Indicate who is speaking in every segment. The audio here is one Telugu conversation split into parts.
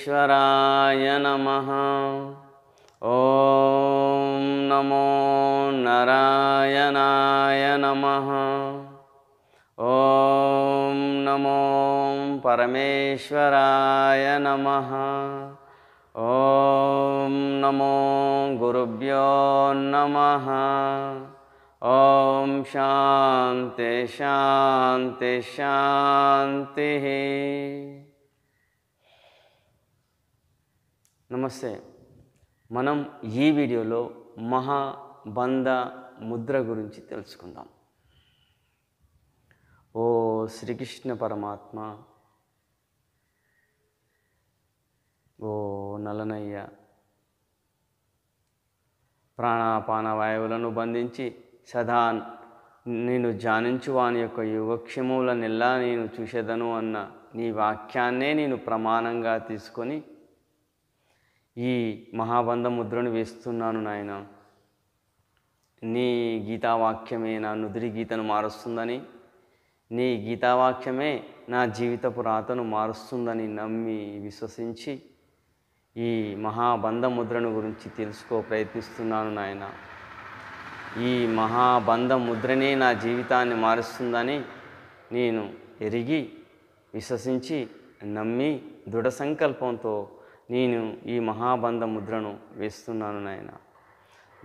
Speaker 1: श्वराय नमः ॐ नमो नारायणाय नमः ॐ नमो परमेश्वराय नमः ॐ नमो गुरुभ्यो नमः ॐ शान्ति शान्ति शान्तिः నమస్తే మనం ఈ వీడియోలో మహా బంధ ముద్ర గురించి తెలుసుకుందాం ఓ శ్రీకృష్ణ పరమాత్మ ఓ నలనయ్య ప్రాణాపాన వాయువులను బంధించి సదా నేను జానించు వాని యొక్క యుగక్షములనెల్లా నేను చూసేదను అన్న నీ వాక్యాన్నే నేను ప్రమాణంగా తీసుకొని ఈ మహాబంధ ముద్రను వేస్తున్నాను నాయన నీ గీతావాక్యమే నా నుదిరి గీతను మారుస్తుందని నీ గీతావాక్యమే నా జీవితపు రాతను మారుస్తుందని నమ్మి విశ్వసించి ఈ మహాబంధ ముద్రను గురించి తెలుసుకో ప్రయత్నిస్తున్నాను నాయన ఈ మహాబంధ ముద్రనే నా జీవితాన్ని మారుస్తుందని నేను ఎరిగి విశ్వసించి నమ్మి దృఢ సంకల్పంతో నేను ఈ మహాబంధ ముద్రను వేస్తున్నాను నాయన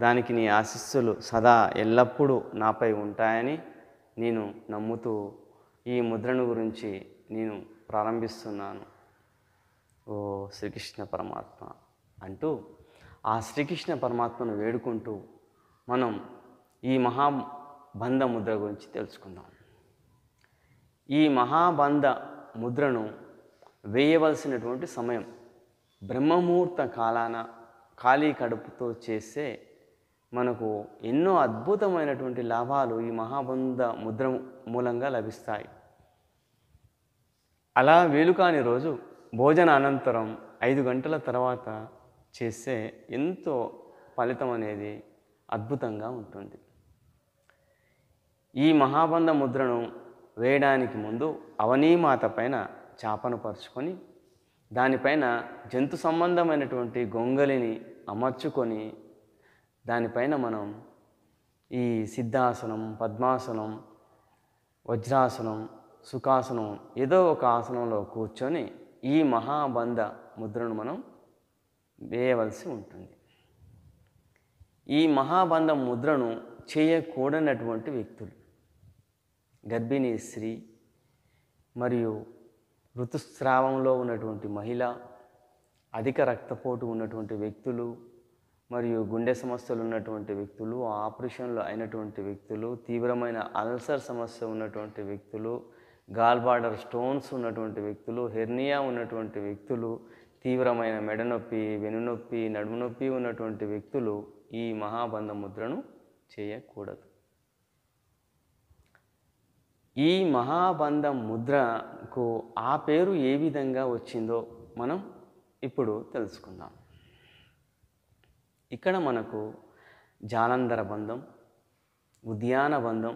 Speaker 1: దానికి నీ ఆశిస్సులు సదా ఎల్లప్పుడూ నాపై ఉంటాయని నేను నమ్ముతూ ఈ ముద్రను గురించి నేను ప్రారంభిస్తున్నాను ఓ శ్రీకృష్ణ పరమాత్మ అంటూ ఆ శ్రీకృష్ణ పరమాత్మను వేడుకుంటూ మనం ఈ మహాబంధ ముద్ర గురించి తెలుసుకుందాం ఈ మహాబంధ ముద్రను వేయవలసినటువంటి సమయం బ్రహ్మముహూర్త కాలాన ఖాళీ కడుపుతో చేస్తే మనకు ఎన్నో అద్భుతమైనటువంటి లాభాలు ఈ మహాబంధ ముద్ర మూలంగా లభిస్తాయి అలా వేలుకాని రోజు భోజన అనంతరం ఐదు గంటల తర్వాత చేస్తే ఎంతో ఫలితం అనేది అద్భుతంగా ఉంటుంది ఈ మహాబంధ ముద్రను వేయడానికి ముందు అవనీమాత పైన చాపను పరుచుకొని దానిపైన జంతు సంబంధమైనటువంటి గొంగలిని అమర్చుకొని దానిపైన మనం ఈ సిద్ధాసనం పద్మాసనం వజ్రాసనం సుఖాసనం ఏదో ఒక ఆసనంలో కూర్చొని ఈ మహాబంధ ముద్రను మనం వేయవలసి ఉంటుంది ఈ మహాబంధ ముద్రను చేయకూడనటువంటి వ్యక్తులు గర్భిణీ స్త్రీ మరియు ఋతుస్రావంలో ఉన్నటువంటి మహిళ అధిక రక్తపోటు ఉన్నటువంటి వ్యక్తులు మరియు గుండె సమస్యలు ఉన్నటువంటి వ్యక్తులు ఆపరేషన్లు అయినటువంటి వ్యక్తులు తీవ్రమైన అల్సర్ సమస్య ఉన్నటువంటి వ్యక్తులు గాల్బాడర్ స్టోన్స్ ఉన్నటువంటి వ్యక్తులు హెర్నియా ఉన్నటువంటి వ్యక్తులు తీవ్రమైన మెడనొప్పి వెనునొప్పి నడుము నొప్పి ఉన్నటువంటి వ్యక్తులు ఈ మహాబంధ ముద్రను చేయకూడదు ఈ మహాబంధం ముద్రకు ఆ పేరు ఏ విధంగా వచ్చిందో మనం ఇప్పుడు తెలుసుకుందాం ఇక్కడ మనకు జాలంధర బంధం ఉద్యాన బంధం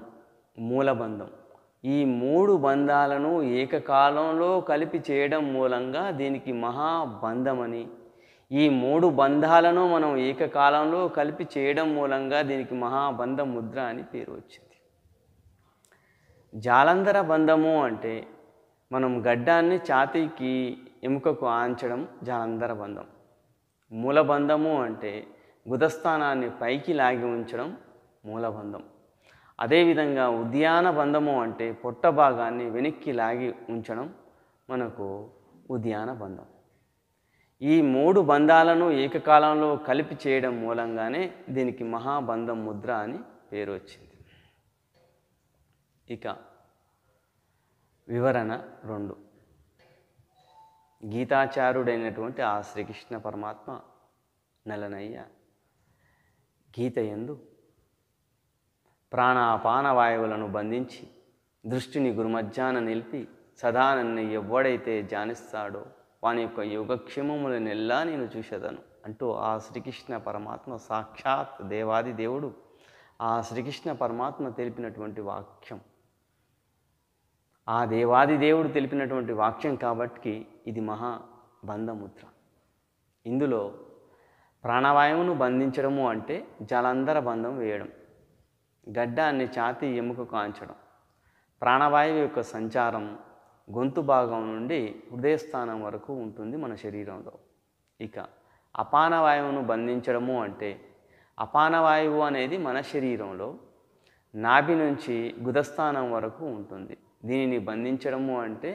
Speaker 1: మూలబంధం ఈ మూడు బంధాలను ఏకకాలంలో కలిపి చేయడం మూలంగా దీనికి మహాబంధం అని ఈ మూడు బంధాలను మనం ఏకకాలంలో కలిపి చేయడం మూలంగా దీనికి మహాబంధ ముద్ర అని పేరు వచ్చింది జాలంధర బంధము అంటే మనం గడ్డాన్ని ఛాతీకి ఎముకకు ఆంచడం జాలంధర బంధం మూలబంధము అంటే గుదస్థానాన్ని పైకి లాగి ఉంచడం మూలబంధం అదేవిధంగా ఉద్యాన బంధము అంటే పొట్ట భాగాన్ని వెనక్కి లాగి ఉంచడం మనకు ఉద్యాన బంధం ఈ మూడు బంధాలను ఏకకాలంలో కలిపి చేయడం మూలంగానే దీనికి మహాబంధం ముద్ర అని పేరు వచ్చింది ఇక వివరణ రెండు గీతాచారుడైనటువంటి ఆ శ్రీకృష్ణ పరమాత్మ నలనయ్య గీత ఎందు ప్రాణాపాన వాయువులను బంధించి దృష్టిని గురుమధ్యాన నిలిపి సదా నన్ను ఎవడైతే జానిస్తాడో వాని యొక్క యోగక్షేమములనెల్లా నేను చూసేదను అంటూ ఆ శ్రీకృష్ణ పరమాత్మ సాక్షాత్ దేవాది దేవుడు ఆ శ్రీకృష్ణ పరమాత్మ తెలిపినటువంటి వాక్యం ఆ దేవాది దేవుడు తెలిపినటువంటి వాక్యం కాబట్టి ఇది మహా బంధముద్ర ఇందులో ప్రాణవాయువును బంధించడము అంటే జలంధర బంధం వేయడం గడ్డాన్ని ఛాతి ఎముక కాంచడం ప్రాణవాయువు యొక్క సంచారం గొంతు భాగం నుండి హృదయస్థానం వరకు ఉంటుంది మన శరీరంలో ఇక అపానవాయువును బంధించడము అంటే అపానవాయువు అనేది మన శరీరంలో నాభి నుంచి గుదస్థానం వరకు ఉంటుంది దీనిని బంధించడము అంటే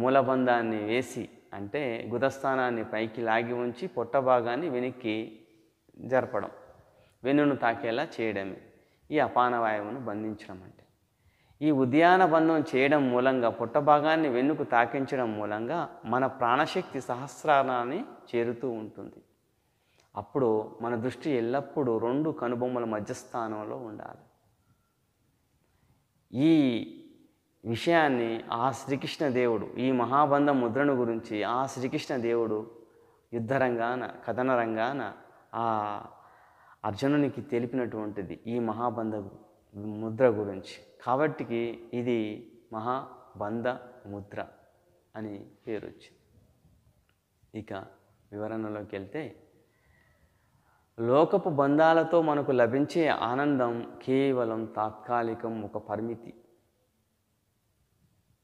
Speaker 1: మూలబంధాన్ని వేసి అంటే గుదస్థానాన్ని పైకి లాగి ఉంచి పొట్ట భాగాన్ని వెనక్కి జరపడం వెన్నును తాకేలా చేయడమే ఈ అపానవాయువును బంధించడం అంటే ఈ ఉద్యాన బంధం చేయడం మూలంగా పొట్ట భాగాన్ని వెన్నుకు తాకించడం మూలంగా మన ప్రాణశక్తి సహస్రాన్ని చేరుతూ ఉంటుంది అప్పుడు మన దృష్టి ఎల్లప్పుడూ రెండు కనుబొమ్మల మధ్యస్థానంలో ఉండాలి ఈ విషయాన్ని ఆ శ్రీకృష్ణ దేవుడు ఈ మహాబంధ ముద్రను గురించి ఆ శ్రీకృష్ణ దేవుడు యుద్ధరంగాన కథనరంగాన ఆ అర్జునునికి తెలిపినటువంటిది ఈ మహాబంధ ముద్ర గురించి కాబట్టికి ఇది మహాబంధ ముద్ర అని పేరు వచ్చింది ఇక వివరణలోకి వెళ్తే లోకపు బంధాలతో మనకు లభించే ఆనందం కేవలం తాత్కాలికం ఒక పరిమితి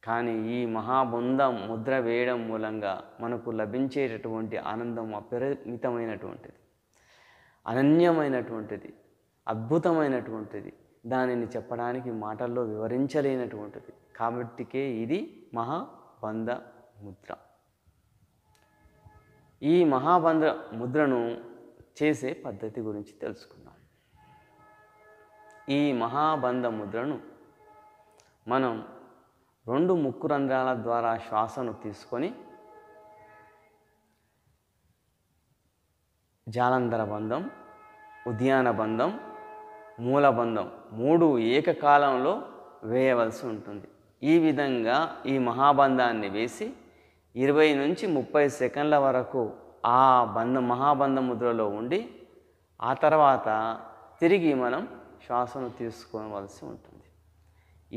Speaker 1: కానీ ఈ మహాబంధం ముద్ర వేయడం మూలంగా మనకు లభించేటటువంటి ఆనందం అపరిమితమైనటువంటిది అనన్యమైనటువంటిది అద్భుతమైనటువంటిది దానిని చెప్పడానికి మాటల్లో వివరించలేనటువంటిది కాబట్టికే ఇది మహాబంధ ముద్ర ఈ మహాబంధ ముద్రను చేసే పద్ధతి గురించి తెలుసుకుందాం ఈ మహాబంధ ముద్రను మనం రెండు ముక్కు రంధ్రాల ద్వారా శ్వాసను తీసుకొని జాలంధర బంధం ఉద్యాన బంధం మూలబంధం మూడు ఏకకాలంలో వేయవలసి ఉంటుంది ఈ విధంగా ఈ మహాబంధాన్ని వేసి ఇరవై నుంచి ముప్పై సెకండ్ల వరకు ఆ బంధం మహాబంధ ముద్రలో ఉండి ఆ తర్వాత తిరిగి మనం శ్వాసను తీసుకోవలసి ఉంటుంది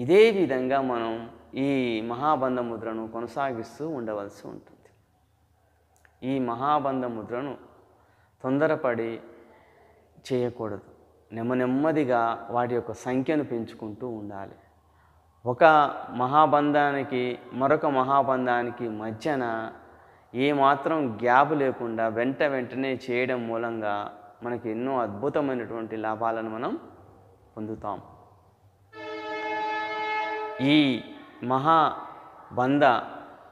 Speaker 1: ఇదే విధంగా మనం ఈ మహాబంధ ముద్రను కొనసాగిస్తూ ఉండవలసి ఉంటుంది ఈ మహాబంధ ముద్రను తొందరపడి చేయకూడదు నెమ్మదిగా వాటి యొక్క సంఖ్యను పెంచుకుంటూ ఉండాలి ఒక మహాబంధానికి మరొక మహాబంధానికి మధ్యన ఏమాత్రం గ్యాప్ లేకుండా వెంట వెంటనే చేయడం మూలంగా మనకి ఎన్నో అద్భుతమైనటువంటి లాభాలను మనం పొందుతాం ఈ మహాబంధ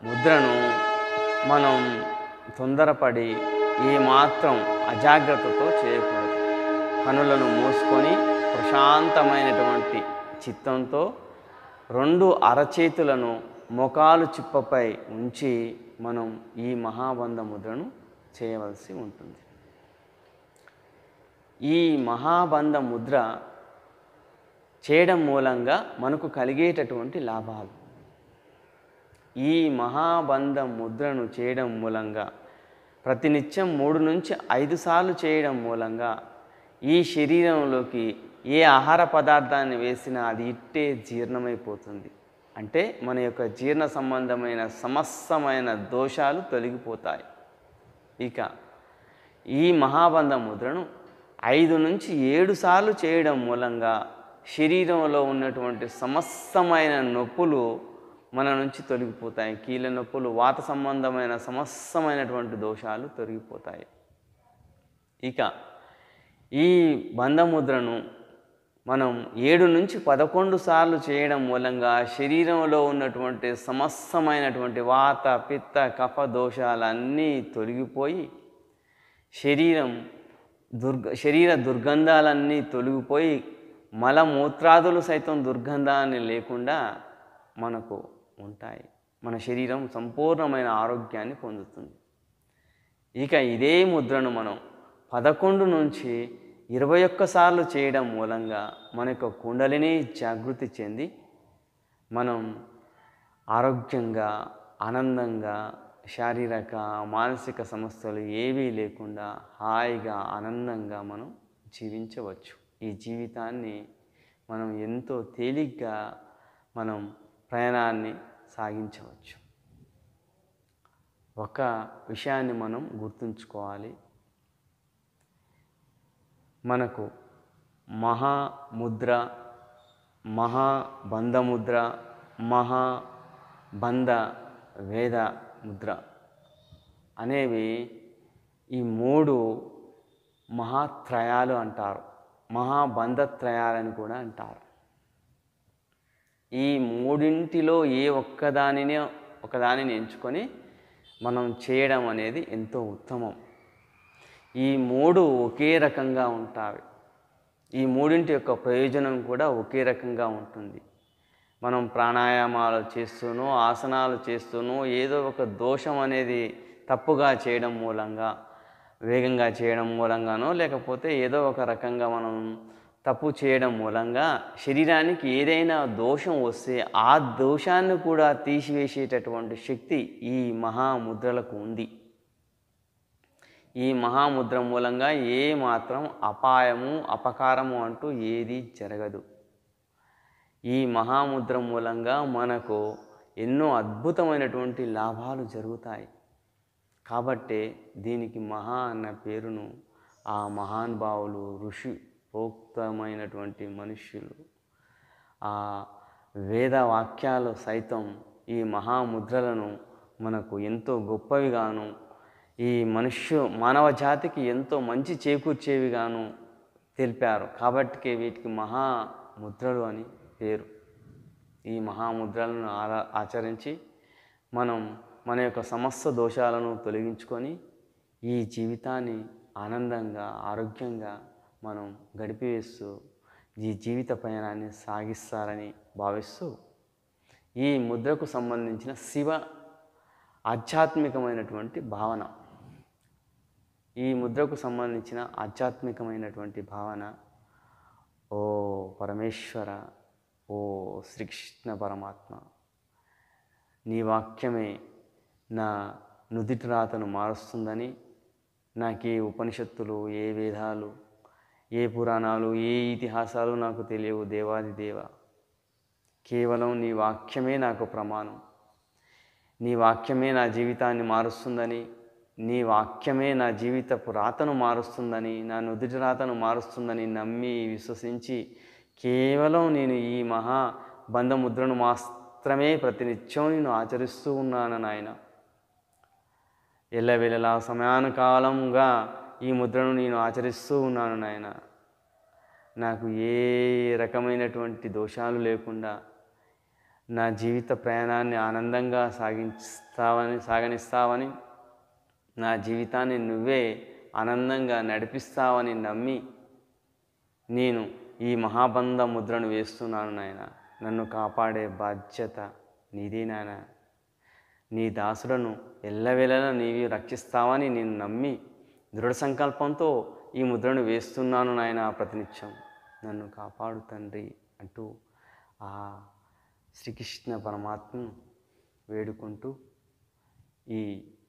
Speaker 1: ముద్రను మనం తొందరపడి ఏ మాత్రం అజాగ్రత్తతో చేయకూడదు కనులను మూసుకొని ప్రశాంతమైనటువంటి చిత్తంతో రెండు అరచేతులను మొఖాలు చిప్పపై ఉంచి మనం ఈ మహాబంధ ముద్రను చేయవలసి ఉంటుంది ఈ మహాబంధ ముద్ర చేయడం మూలంగా మనకు కలిగేటటువంటి లాభాలు ఈ మహాబంధ ముద్రను చేయడం మూలంగా ప్రతినిత్యం మూడు నుంచి ఐదు సార్లు చేయడం మూలంగా ఈ శరీరంలోకి ఏ ఆహార పదార్థాన్ని వేసినా అది ఇట్టే జీర్ణమైపోతుంది అంటే మన యొక్క జీర్ణ సంబంధమైన సమస్తమైన దోషాలు తొలగిపోతాయి ఇక ఈ మహాబంధ ముద్రను ఐదు నుంచి ఏడు సార్లు చేయడం మూలంగా శరీరంలో ఉన్నటువంటి సమస్తమైన నొప్పులు మన నుంచి తొలగిపోతాయి కీళ్ళ నొప్పులు వాత సంబంధమైన సమస్తమైనటువంటి దోషాలు తొలగిపోతాయి ఇక ఈ బంధముద్రను మనం ఏడు నుంచి పదకొండు సార్లు చేయడం మూలంగా శరీరంలో ఉన్నటువంటి సమస్తమైనటువంటి వాత పిత్త కఫ దోషాలన్నీ తొలగిపోయి శరీరం దుర్గ శరీర దుర్గంధాలన్నీ తొలగిపోయి మలమూత్రాదులు సైతం దుర్గంధాన్ని లేకుండా మనకు ఉంటాయి మన శరీరం సంపూర్ణమైన ఆరోగ్యాన్ని పొందుతుంది ఇక ఇదే ముద్రను మనం పదకొండు నుంచి ఇరవై ఒక్కసార్లు చేయడం మూలంగా మన యొక్క కుండలిని జాగృతి చెంది మనం ఆరోగ్యంగా ఆనందంగా శారీరక మానసిక సమస్యలు ఏవీ లేకుండా హాయిగా ఆనందంగా మనం జీవించవచ్చు ఈ జీవితాన్ని మనం ఎంతో తేలిగ్గా మనం ప్రయాణాన్ని సాగించవచ్చు ఒక విషయాన్ని మనం గుర్తుంచుకోవాలి మనకు మహాముద్ర మహాబంధముద్ర మహాబంధ వేద ముద్ర అనేవి ఈ మూడు మహాత్రయాలు అంటారు మహాబంధత్రయాలని కూడా అంటారు ఈ మూడింటిలో ఏ ఒక్కదానినే ఒకదానిని ఎంచుకొని మనం చేయడం అనేది ఎంతో ఉత్తమం ఈ మూడు ఒకే రకంగా ఉంటాయి ఈ మూడింటి యొక్క ప్రయోజనం కూడా ఒకే రకంగా ఉంటుంది మనం ప్రాణాయామాలు చేస్తూనో ఆసనాలు చేస్తూనో ఏదో ఒక దోషం అనేది తప్పుగా చేయడం మూలంగా వేగంగా చేయడం మూలంగానో లేకపోతే ఏదో ఒక రకంగా మనం తప్పు చేయడం మూలంగా శరీరానికి ఏదైనా దోషం వస్తే ఆ దోషాన్ని కూడా తీసివేసేటటువంటి శక్తి ఈ మహాముద్రలకు ఉంది ఈ మహాముద్ర మూలంగా ఏ మాత్రం అపాయము అపకారము అంటూ ఏది జరగదు ఈ మహాముద్ర మూలంగా మనకు ఎన్నో అద్భుతమైనటువంటి లాభాలు జరుగుతాయి కాబట్టే దీనికి మహా అన్న పేరును ఆ మహానుభావులు ఋషి ప్రోక్తమైనటువంటి మనుష్యులు ఆ వేద వాక్యాలు సైతం ఈ మహాముద్రలను మనకు ఎంతో గొప్పవిగాను ఈ మనుష్య మానవ జాతికి ఎంతో మంచి చేకూర్చేవిగాను తెలిపారు కాబట్టి వీటికి మహాముద్రలు అని పేరు ఈ మహాముద్రలను ఆచరించి మనం మన యొక్క సమస్త దోషాలను తొలగించుకొని ఈ జీవితాన్ని ఆనందంగా ఆరోగ్యంగా మనం గడిపివేస్తూ ఈ జీవిత ప్రయాణాన్ని సాగిస్తారని భావిస్తూ ఈ ముద్రకు సంబంధించిన శివ ఆధ్యాత్మికమైనటువంటి భావన ఈ ముద్రకు సంబంధించిన ఆధ్యాత్మికమైనటువంటి భావన ఓ పరమేశ్వర ఓ శ్రీకృష్ణ పరమాత్మ నీ వాక్యమే నా నుదిటి రాతను మారుస్తుందని నాకు ఏ ఉపనిషత్తులు ఏ వేదాలు ఏ పురాణాలు ఏ ఇతిహాసాలు నాకు తెలియవు దేవాది దేవ కేవలం నీ వాక్యమే నాకు ప్రమాణం నీ వాక్యమే నా జీవితాన్ని మారుస్తుందని నీ వాక్యమే నా జీవితపు రాతను మారుస్తుందని నా నుదుటి రాతను మారుస్తుందని నమ్మి విశ్వసించి కేవలం నేను ఈ మహా బంధముద్రను మాత్రమే ప్రతినిత్యం నేను ఆచరిస్తూ ఉన్నాను నాయన ఎల్లవేళలా సమయానుకాలంగా ఈ ముద్రను నేను ఆచరిస్తూ ఉన్నాను నాయన నాకు ఏ రకమైనటువంటి దోషాలు లేకుండా నా జీవిత ప్రయాణాన్ని ఆనందంగా సాగించావని సాగనిస్తావని నా జీవితాన్ని నువ్వే ఆనందంగా నడిపిస్తావని నమ్మి నేను ఈ మహాబంధ ముద్రను వేస్తున్నాను నాయన నన్ను కాపాడే బాధ్యత నీదే నాయన నీ దాసులను ఎల్లవేళలా నీవి రక్షిస్తావని నేను నమ్మి దృఢ సంకల్పంతో ఈ ముద్రను వేస్తున్నాను నాయన ప్రతినిత్యం నన్ను కాపాడు తండ్రి అంటూ ఆ శ్రీకృష్ణ పరమాత్మను వేడుకుంటూ ఈ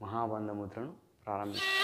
Speaker 1: మహాబంధ ముద్రను ప్రారంభిస్తాను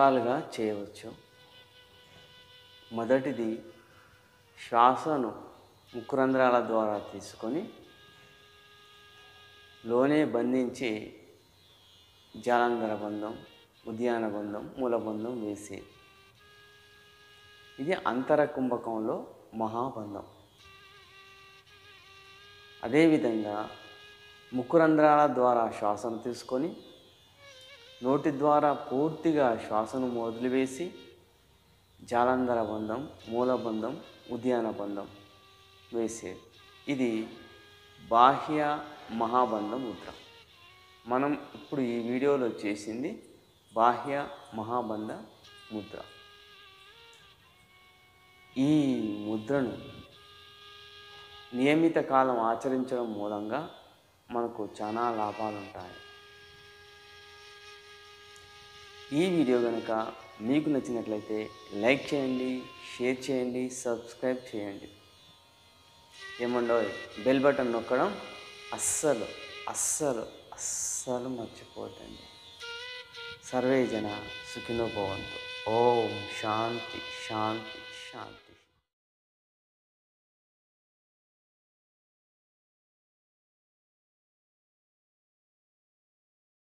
Speaker 1: రకాలుగా చేయవచ్చు మొదటిది శ్వాసను ముక్కురంధ్రాల ద్వారా తీసుకొని లోనే బంధించి జాలంధర బంధం ఉద్యాన బంధం మూలబంధం వేసి ఇది అంతర కుంభకంలో మహాబంధం అదేవిధంగా ముఖరంధ్రాల ద్వారా శ్వాసను తీసుకొని నోటి ద్వారా పూర్తిగా శ్వాసను వదిలివేసి జాలంధర బంధం మూలబంధం ఉద్యాన బంధం వేసే ఇది బాహ్య మహాబంధ ముద్ర మనం ఇప్పుడు ఈ వీడియోలో చేసింది బాహ్య మహాబంధ ముద్ర ఈ ముద్రను నియమిత కాలం ఆచరించడం మూలంగా మనకు చాలా లాభాలు ఉంటాయి ఈ వీడియో కనుక మీకు నచ్చినట్లయితే లైక్ చేయండి షేర్ చేయండి సబ్స్క్రైబ్ చేయండి ఏమండో బెల్ బటన్ నొక్కడం అస్సలు అస్సలు అస్సలు మర్చిపోతుంది సర్వే జన సుఖినో ఓం శాంతి శాంతి శాంతి